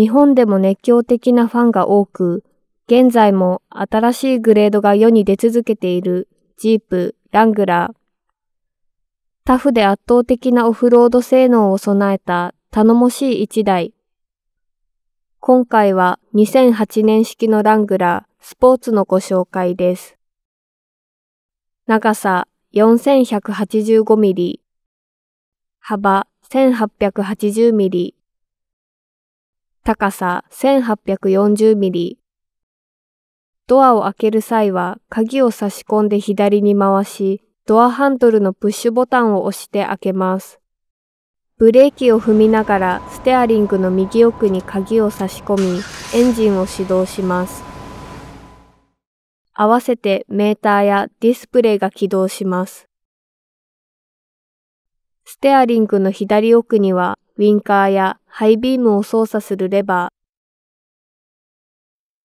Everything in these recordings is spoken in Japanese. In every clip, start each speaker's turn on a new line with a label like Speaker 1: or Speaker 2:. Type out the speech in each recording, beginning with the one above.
Speaker 1: 日本でも熱狂的なファンが多く、現在も新しいグレードが世に出続けているジープ、ラングラー。タフで圧倒的なオフロード性能を備えた頼もしい1台。今回は2008年式のラングラースポーツのご紹介です。長さ4185ミリ、幅1880ミリ、高さ1840ミリ。ドアを開ける際は鍵を差し込んで左に回し、ドアハンドルのプッシュボタンを押して開けます。ブレーキを踏みながらステアリングの右奥に鍵を差し込み、エンジンを始動します。合わせてメーターやディスプレイが起動します。ステアリングの左奥にはウィンカーやハイビームを操作するレバー。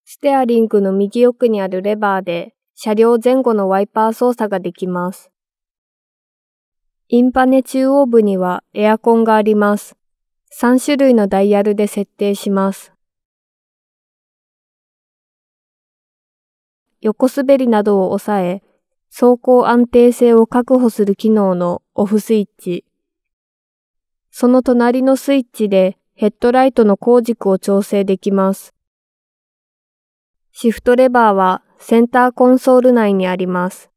Speaker 1: ステアリングの右奥にあるレバーで車両前後のワイパー操作ができます。インパネ中央部にはエアコンがあります。3種類のダイヤルで設定します。横滑りなどを抑え、走行安定性を確保する機能のオフスイッチ。その隣のスイッチでヘッドライトの光軸を調整できます。シフトレバーはセンターコンソール内にあります。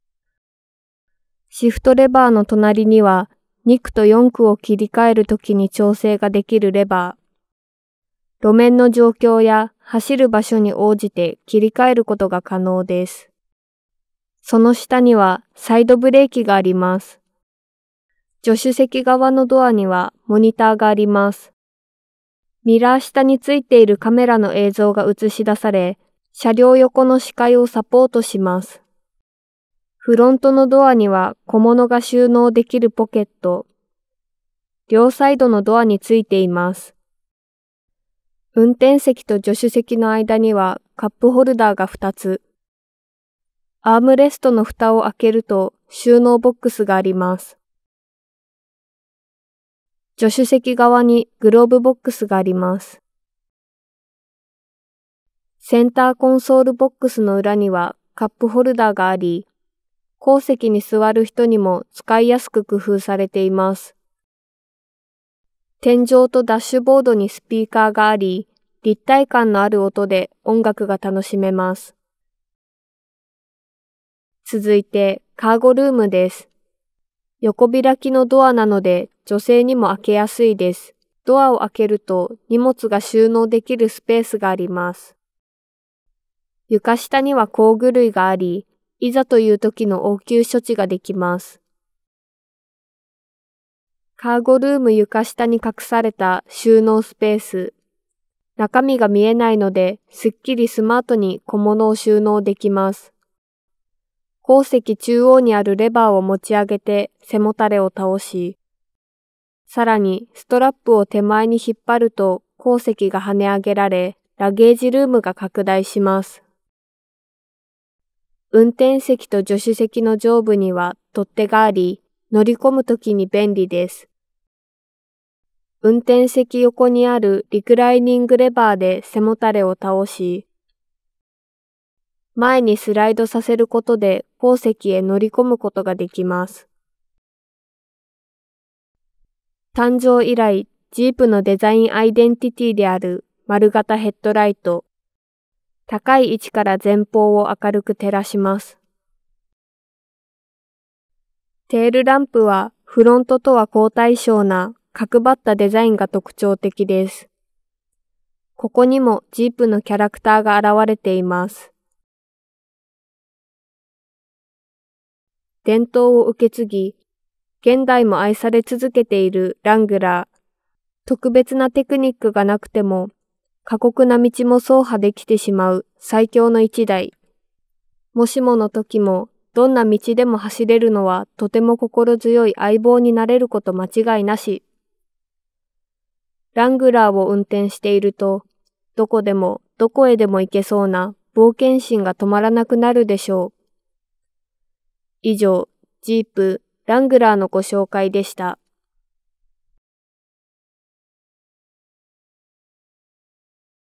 Speaker 1: シフトレバーの隣には2区と4区を切り替えるときに調整ができるレバー。路面の状況や走る場所に応じて切り替えることが可能です。その下にはサイドブレーキがあります。助手席側のドアにはモニターがあります。ミラー下についているカメラの映像が映し出され、車両横の視界をサポートします。フロントのドアには小物が収納できるポケット。両サイドのドアについています。運転席と助手席の間にはカップホルダーが2つ。アームレストの蓋を開けると収納ボックスがあります。助手席側にグローブボックスがあります。センターコンソールボックスの裏にはカップホルダーがあり、後席に座る人にも使いやすく工夫されています。天井とダッシュボードにスピーカーがあり、立体感のある音で音楽が楽しめます。続いて、カーゴルームです。横開きのドアなので女性にも開けやすいです。ドアを開けると荷物が収納できるスペースがあります。床下には工具類があり、いざという時の応急処置ができます。カーゴルーム床下に隠された収納スペース。中身が見えないので、すっきりスマートに小物を収納できます。鉱石中央にあるレバーを持ち上げて背もたれを倒し、さらに、ストラップを手前に引っ張ると、鉱石が跳ね上げられ、ラゲージルームが拡大します。運転席と助手席の上部には取っ手があり、乗り込むときに便利です。運転席横にあるリクライニングレバーで背もたれを倒し、前にスライドさせることで鉱石へ乗り込むことができます。誕生以来、ジープのデザインアイデンティティである丸型ヘッドライト。高い位置から前方を明るく照らします。テールランプはフロントとは交対称な角張ったデザインが特徴的です。ここにもジープのキャラクターが現れています。伝統を受け継ぎ、現代も愛され続けているラングラー。特別なテクニックがなくても、過酷な道も走破できてしまう最強の一台。もしもの時も、どんな道でも走れるのはとても心強い相棒になれること間違いなし。ラングラーを運転していると、どこでもどこへでも行けそうな冒険心が止まらなくなるでしょう。以上、ジープラングラーのご紹介でした。